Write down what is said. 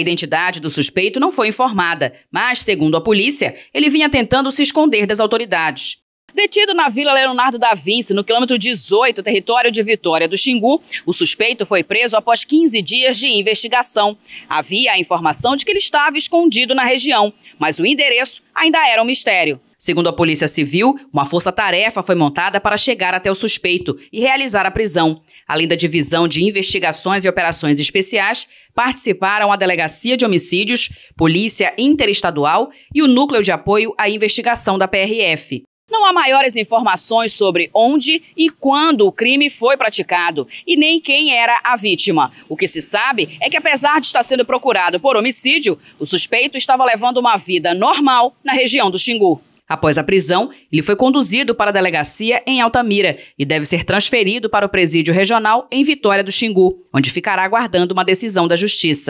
A identidade do suspeito não foi informada, mas, segundo a polícia, ele vinha tentando se esconder das autoridades. Detido na Vila Leonardo da Vinci, no quilômetro 18, território de Vitória do Xingu, o suspeito foi preso após 15 dias de investigação. Havia a informação de que ele estava escondido na região, mas o endereço ainda era um mistério. Segundo a Polícia Civil, uma força-tarefa foi montada para chegar até o suspeito e realizar a prisão. Além da divisão de investigações e operações especiais, participaram a Delegacia de Homicídios, Polícia Interestadual e o Núcleo de Apoio à Investigação da PRF. Não há maiores informações sobre onde e quando o crime foi praticado e nem quem era a vítima. O que se sabe é que, apesar de estar sendo procurado por homicídio, o suspeito estava levando uma vida normal na região do Xingu. Após a prisão, ele foi conduzido para a delegacia em Altamira e deve ser transferido para o presídio regional em Vitória do Xingu, onde ficará aguardando uma decisão da Justiça.